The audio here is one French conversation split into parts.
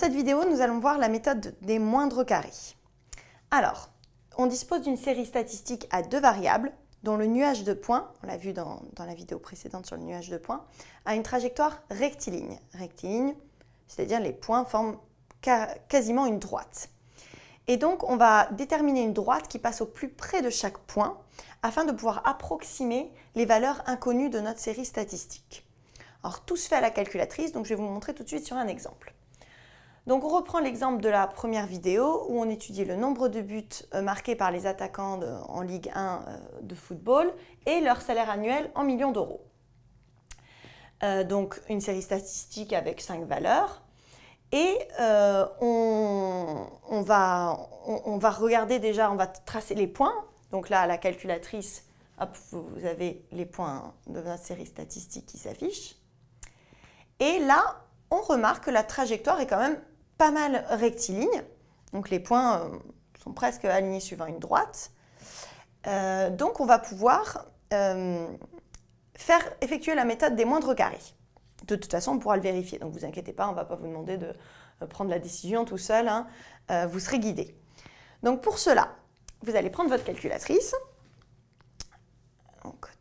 Dans cette vidéo, nous allons voir la méthode des moindres carrés. Alors, on dispose d'une série statistique à deux variables, dont le nuage de points, on l'a vu dans, la vidéo précédente sur le nuage de points, a une trajectoire rectiligne. Rectiligne, c'est-à-dire les points forment quasiment une droite. Et donc, on va déterminer une droite qui passe au plus près de chaque point afin de pouvoir approximer les valeurs inconnues de notre série statistique. Alors, tout se fait à la calculatrice, donc je vais vous montrer tout de suite sur un exemple. Donc on reprend l'exemple de la première vidéo où on étudie le nombre de buts euh, marqués par les attaquants en Ligue 1 euh, de football et leur salaire annuel en millions d'euros. Euh, donc une série statistique avec cinq valeurs. Et on, va, regarder déjà, on va tracer les points. Donc là, à la calculatrice, vous avez les points de la série statistique qui s'affichent. Et là, on remarque que la trajectoire est quand même pas mal rectiligne. Donc les points euh, sont presque alignés suivant une droite. Euh, donc on va pouvoir euh, faire effectuer la méthode des moindres carrés. De toute façon, on pourra le vérifier. Donc vous inquiétez pas, on ne va pas vous demander de prendre la décision tout seul. Hein. vous serez guidé. Donc pour cela, vous allez prendre votre calculatrice.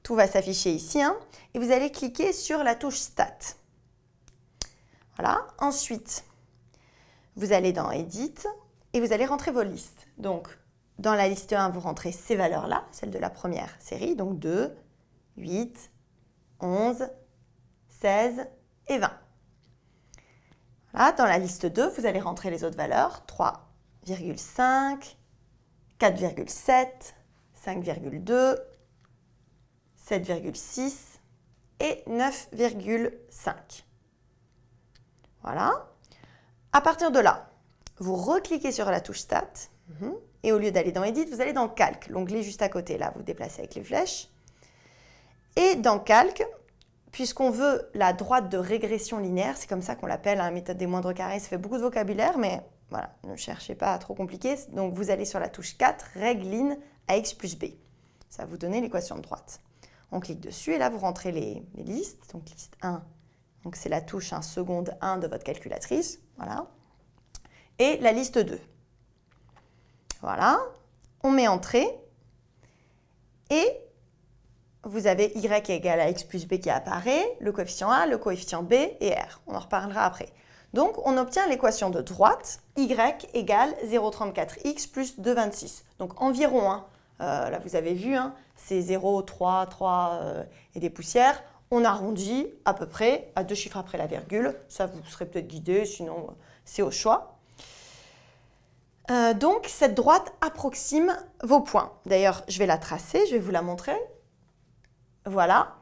tout va s'afficher ici. Hein. et vous allez cliquer sur la touche Stat. Voilà. Ensuite, vous allez dans Edit et vous allez rentrer vos listes. Donc, dans la liste 1, vous rentrez ces valeurs-là, celles de la première série, donc 2, 8, 11, 16 et 20. Voilà, dans la liste 2, vous allez rentrer les autres valeurs, 3,5, 4,7, 5,2, 7,6 et 9,5. Voilà. À partir de là, vous recliquez sur la touche Stat. Mhm, et au lieu d'aller dans Edit, vous allez dans Calque, l'onglet juste à côté. Là, vous, déplacez avec les flèches. Et dans Calque, puisqu'on veut la droite de régression linéaire, c'est comme ça qu'on l'appelle, la hein, méthode des moindres carrés, ça fait beaucoup de vocabulaire, mais voilà, ne cherchez pas à trop compliquer. Donc vous allez sur la touche 4, règle line à x plus b. Ça va vous donner l'équation de droite. On clique dessus et là vous rentrez les, listes. Donc liste 1, donc c'est la touche 1 hein, seconde 1 de votre calculatrice. Voilà. Et la liste 2. Voilà. On met entrée. Et vous avez y égale à x plus b qui apparaît, le coefficient a, le coefficient b et r. On en reparlera après. Donc, on obtient l'équation de droite, y égale 0,34x plus 2,26. Donc, environ 1. Euh, là, vous avez vu, hein, c'est 0, 3, 3 et des poussières. On arrondit à peu près à deux chiffres après la virgule. Ça, vous serez peut-être guidé, sinon euh, c'est au choix. Euh, donc, cette droite approxime vos points. D'ailleurs, je vais la tracer, je vais vous la montrer. Voilà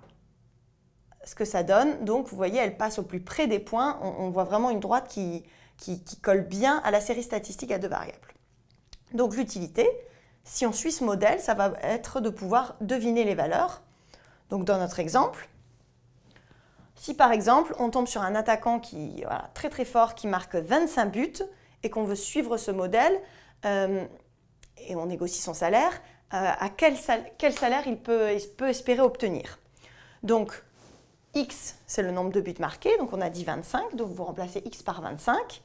ce que ça donne. Donc, vous voyez, elle passe au plus près des points. On, voit vraiment une droite qui, qui, colle bien à la série statistique à deux variables. Donc, l'utilité, si on suit ce modèle, ça va être de pouvoir deviner les valeurs. Donc, dans notre exemple, si par exemple, on tombe sur un attaquant qui voilà, très très fort, qui marque 25 buts et qu'on veut suivre ce modèle euh, et on négocie son salaire, euh, à quel, salaire il peut, espérer obtenir. Donc, x, c'est le nombre de buts marqués, donc on a dit 25, donc vous remplacez x par 25,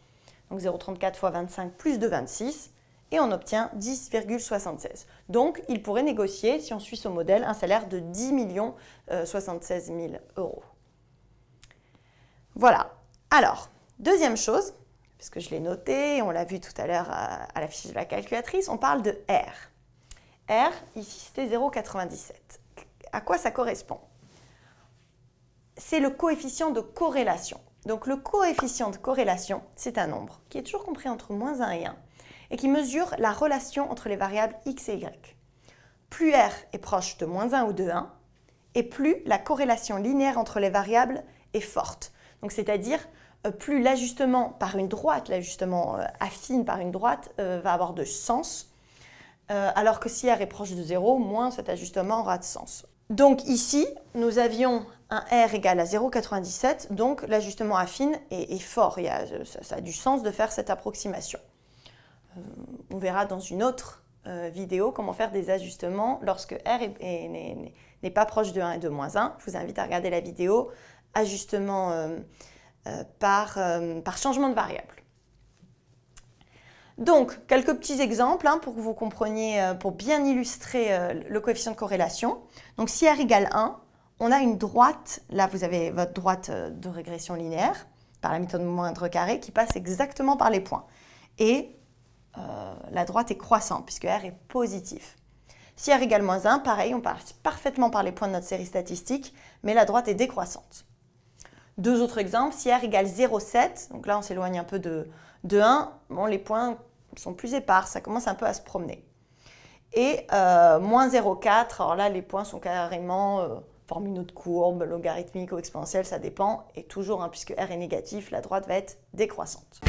donc 0,34 fois 25 plus 2,26, et on obtient 10,76. Donc il pourrait négocier, si on suit ce modèle, un salaire de 10 millions 76 euh, 000 euros. Voilà. Alors, deuxième chose, puisque je l'ai noté, on l'a vu tout à l'heure à la fiche de la calculatrice, on parle de R. R, ici, c'était 0,97. À quoi ça correspond C'est le coefficient de corrélation. Donc le coefficient de corrélation, c'est un nombre qui est toujours compris entre moins 1 et 1 et qui mesure la relation entre les variables x et y. Plus R est proche de moins 1 ou de 1, et plus la corrélation linéaire entre les variables est forte. Donc c'est-à-dire euh, plus l'ajustement par une droite, l'ajustement euh, affine par une droite euh, va avoir de sens, alors que si R est proche de 0, moins cet ajustement aura de sens. Donc ici, nous avions un R égal à 0,97, donc l'ajustement affine est, fort, ça, a du sens de faire cette approximation. on verra dans une autre vidéo comment faire des ajustements lorsque R n'est pas proche de 1 et de moins 1. Je vous invite à regarder la vidéo ajustement euh, euh, par, euh, par, changement de variable. Donc, quelques petits exemples hein, pour que vous compreniez, pour bien illustrer le coefficient de corrélation. Donc, si R égale 1, on a une droite, là vous avez votre droite de régression linéaire, par la méthode moindre carré, qui passe exactement par les points. Et la droite est croissante, puisque R est positif. Si R égale moins 1, pareil, on passe parfaitement par les points de notre série statistique, mais la droite est décroissante. Deux autres exemples, si R égale 0,7, donc là on s'éloigne un peu de, 1, les points sont plus épars, ça commence un peu à se promener. Et euh, moins 0,4, alors là les points sont carrément euh, une autre courbe, logarithmique ou exponentielle, ça dépend, et toujours, hein, puisque R est négatif, la droite va être décroissante.